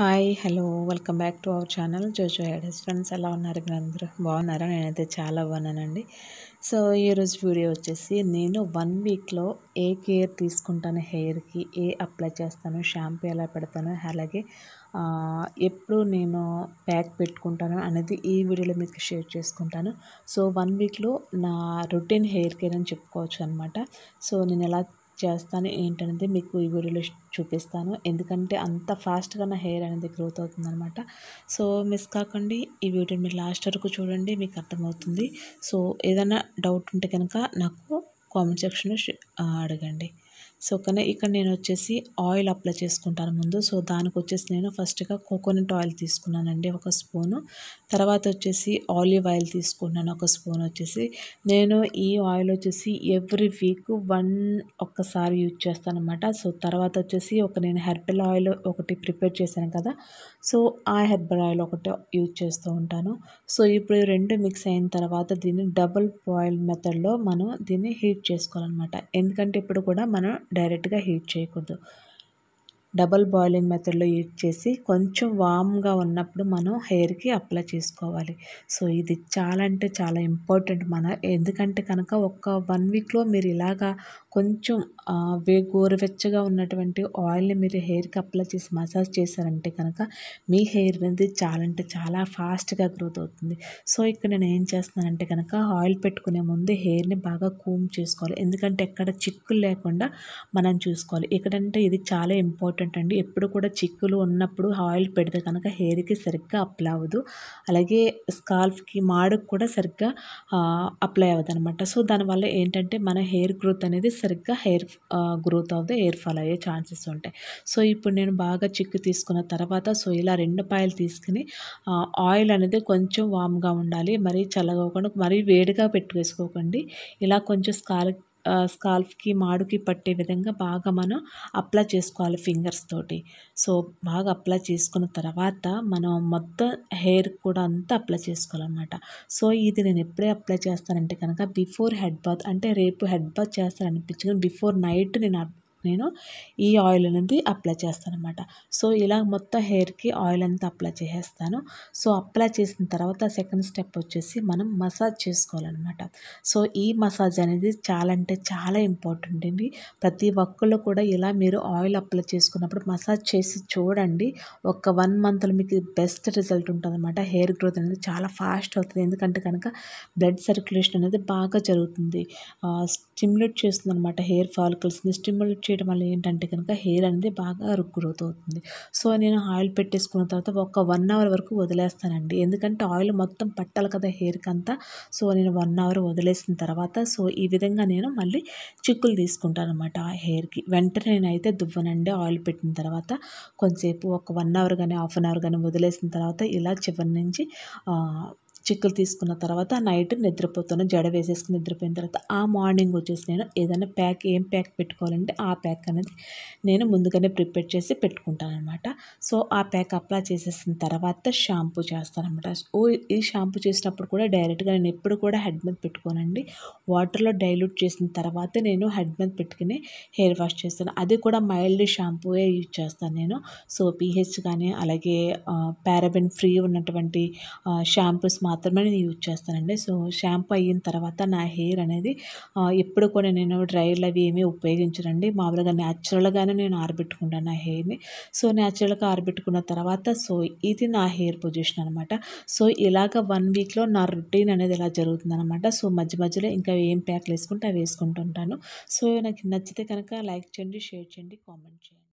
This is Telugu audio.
hi hello welcome back to our channel జోజో హైడర్స్ ఫ్రెండ్స్ ఎలా ఉన్నారు మీరు అందరూ బాగున్నారా నేనైతే చాలా బాగున్నానండి సో ఈరోజు వీడియో వచ్చేసి నేను వన్ వీక్లో ఏ కేర్ తీసుకుంటాను హెయిర్కి ఏ అప్లై చేస్తాను షాంపూ ఎలా పెడతాను అలాగే ఎప్పుడు నేను ప్యాక్ పెట్టుకుంటాను అనేది ఈ వీడియోలో మీకు షేర్ చేసుకుంటాను సో వన్ వీక్లో నా రొటీన్ హెయిర్ కేర్ అని చెప్పుకోవచ్చు అనమాట సో నేను ఎలా చేస్తాను ఏంటనేది మీకు ఈ వీడియోలో చూపిస్తాను ఎందుకంటే అంత ఫాస్ట్గా నా హెయిర్ అనేది గ్రోత్ అవుతుందనమాట సో మిస్ కాకండి ఈ వీడియోని మీరు లాస్ట్ వరకు చూడండి మీకు అర్థమవుతుంది సో ఏదైనా డౌట్ ఉంటే కనుక నాకు కామెంట్ సెక్షన్లో అడగండి సో కానీ ఇక్కడ నేను వచ్చేసి ఆయిల్ అప్లై చేసుకుంటాను ముందు సో దానికి వచ్చేసి నేను ఫస్ట్గా కోకోనట్ ఆయిల్ తీసుకున్నానండి ఒక స్పూను తర్వాత వచ్చేసి ఆలివ్ ఆయిల్ తీసుకున్నాను ఒక స్పూన్ వచ్చేసి నేను ఈ ఆయిల్ వచ్చేసి ఎవ్రీ వీక్ వన్ ఒక్కసారి యూజ్ చేస్తాను అనమాట సో తర్వాత వచ్చేసి ఒక నేను హెర్బల్ ఆయిల్ ఒకటి ప్రిపేర్ చేశాను కదా సో ఆ హెర్బల్ ఆయిల్ ఒకటి యూజ్ చేస్తూ ఉంటాను సో ఇప్పుడు రెండు మిక్స్ అయిన తర్వాత దీన్ని డబుల్ బాయిల్ మెథడ్లో మనం దీన్ని హీట్ చేసుకోవాలన్నమాట ఎందుకంటే ఇప్పుడు కూడా మనం డైరెక్ట్గా హీట్ చేయకూడదు డబల్ బాయిలింగ్ మెథడ్లో యూజ్ చేసి కొంచెం వామ్గా ఉన్నప్పుడు మనం హెయిర్కి అప్లై చేసుకోవాలి సో ఇది చాలా అంటే చాలా ఇంపార్టెంట్ మన ఎందుకంటే కనుక ఒక వన్ వీక్లో మీరు ఇలాగా కొంచెం వే గోరువెచ్చగా ఉన్నటువంటి ఆయిల్ని మీరు హెయిర్కి అప్లై చేసి మసాజ్ చేశారంటే కనుక మీ హెయిర్ అనేది చాలా అంటే చాలా ఫాస్ట్గా గ్రోత్ అవుతుంది సో ఇక్కడ నేను ఏం చేస్తున్నానంటే కనుక ఆయిల్ పెట్టుకునే ముందు హెయిర్ని బాగా కూమ్ చేసుకోవాలి ఎందుకంటే ఎక్కడ చిక్కులు లేకుండా మనం చూసుకోవాలి ఇక్కడంటే ఇది చాలా ఇంపార్టెంట్ ఇంపార్టెంట్ అండి ఎప్పుడు కూడా చిక్కులు ఉన్నప్పుడు ఆయిల్ పెడితే కనుక హెయిర్కి సరిగ్గా అప్లై అవ్వదు అలాగే స్కాల్ఫ్కి మాడకు కూడా సరిగ్గా అప్లై అవ్వదు అనమాట సో దానివల్ల ఏంటంటే మన హెయిర్ గ్రోత్ అనేది సరిగ్గా హెయిర్ గ్రోత్ అవుతుంది హెయిర్ ఫాల్ అయ్యే ఛాన్సెస్ ఉంటాయి సో ఇప్పుడు నేను బాగా చిక్కు తీసుకున్న తర్వాత సో ఇలా రెండు పాయలు తీసుకుని ఆయిల్ అనేది కొంచెం వామ్గా ఉండాలి మరీ చల్లగా మరీ వేడిగా పెట్టుకేసుకోకండి ఇలా కొంచెం స్కాల్ఫ్ స్కాల్ఫ్కి మాడుకి పట్టే విధంగా బాగా మనం అప్లై చేసుకోవాలి ఫింగర్స్ తోటి సో బాగా అప్లై చేసుకున్న తర్వాత మనం మొత్తం హెయిర్ కూడా అంతా అప్లై చేసుకోవాలన్నమాట సో ఇది నేను ఎప్పుడే అప్లై చేస్తానంటే కనుక బిఫోర్ హెడ్ బాత్ అంటే రేపు హెడ్ బాత్ చేస్తాననిపించుకుని బిఫోర్ నైట్ నేను నేను ఈ ఆయిల్ అనేది అప్లై చేస్తాను అనమాట సో ఇలా మొత్తం హెయిర్కి ఆయిల్ అంతా అప్లై చేసేస్తాను సో అప్లై చేసిన తర్వాత సెకండ్ స్టెప్ వచ్చేసి మనం మసాజ్ చేసుకోవాలన్నమాట సో ఈ మసాజ్ అనేది చాలా అంటే చాలా ఇంపార్టెంట్ అండి ప్రతి ఒక్కళ్ళు కూడా ఇలా మీరు ఆయిల్ అప్లై చేసుకున్నప్పుడు మసాజ్ చేసి చూడండి ఒక వన్ మంత్లో మీకు బెస్ట్ రిజల్ట్ ఉంటుందన్నమాట హెయిర్ గ్రోత్ అనేది చాలా ఫాస్ట్ అవుతుంది ఎందుకంటే కనుక బ్లడ్ సర్క్యులేషన్ అనేది బాగా జరుగుతుంది స్టిమ్యులేట్ చేస్తుంది అనమాట హెయిర్ ఫాలికల్స్ని స్టిమ్యులేట్ చేయడం వల్ల ఏంటంటే కనుక హెయిర్ అనేది బాగా గ్రోత్ అవుతుంది సో నేను ఆయిల్ పెట్టేసుకున్న తర్వాత ఒక వన్ అవర్ వరకు వదిలేస్తానండి ఎందుకంటే ఆయిల్ మొత్తం పట్టాలి కదా హెయిర్కి అంతా సో నేను వన్ అవర్ వదిలేసిన తర్వాత సో ఈ విధంగా నేను మళ్ళీ చిక్కులు తీసుకుంటాను అనమాట ఆ హెయిర్కి వెంటనే నేనైతే దువ్వనండి ఆయిల్ పెట్టిన తర్వాత కొంతసేపు ఒక వన్ అవర్ కానీ హాఫ్ అన్ అవర్ కానీ వదిలేసిన తర్వాత ఇలా చివరి నుంచి చిక్కులు తీసుకున్న తర్వాత నైట్ నిద్రపోతాను జడ వేసేసుకుని నిద్రపోయిన తర్వాత ఆ మార్నింగ్ వచ్చేసి నేను ఏదైనా ప్యాక్ ఏం ప్యాక్ పెట్టుకోవాలంటే ఆ ప్యాక్ అనేది నేను ముందుగానే ప్రిపేర్ చేసి పెట్టుకుంటాను అనమాట సో ఆ ప్యాక్ అప్లై చేసేసిన తర్వాత షాంపూ చేస్తాను అనమాట ఓ ఈ షాంపూ చేసినప్పుడు కూడా డైరెక్ట్గా నేను ఎప్పుడు కూడా హెడ్ మెత్ పెట్టుకోనండి వాటర్లో డైల్యూట్ చేసిన తర్వాత నేను హెడ్ మీద పెట్టుకుని హెయిర్ వాష్ చేస్తాను అది కూడా మైల్డ్ షాంపూయే యూజ్ చేస్తాను నేను సో పీహెచ్ కానీ అలాగే పారాబెన్ ఫ్రీ ఉన్నటువంటి షాంపూస్ మాత్రం మాత్రమే నేను యూజ్ చేస్తానండి సో షాంపూ అయిన తర్వాత నా హెయిర్ అనేది ఎప్పుడు కూడా నేను డ్రైర్లు అవి ఏమీ ఉపయోగించనండి మామూలుగా న్యాచురల్గానే నేను ఆరబెట్టుకుంటాను నా హెయిర్ని సో న్యాచురల్గా ఆరబెట్టుకున్న తర్వాత సో ఇది నా హెయిర్ పొజిషన్ అనమాట సో ఇలాగ వన్ వీక్లో నా రొటీన్ అనేది ఇలా జరుగుతుందనమాట సో మధ్య మధ్యలో ఇంకా ఏం ప్యాక్లు వేసుకుంటే అవి వేసుకుంటుంటాను సో నాకు నచ్చితే కనుక లైక్ చేయండి షేర్ చేయండి కామెంట్ చేయండి